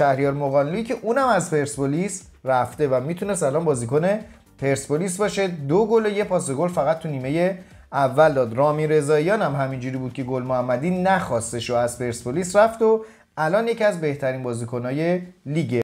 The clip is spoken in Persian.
شهریار مقانلوی که اونم از پرسپولیس رفته و میتونه الان بازیکن پرسپولیس باشه دو گل و یه پاس گل فقط تو نیمه اول داد رامی رضاییان هم همینجوری بود که گل محمدی نخواستش و از پرسپولیس رفت و الان یکی از بهترین بازیکنهای لیگ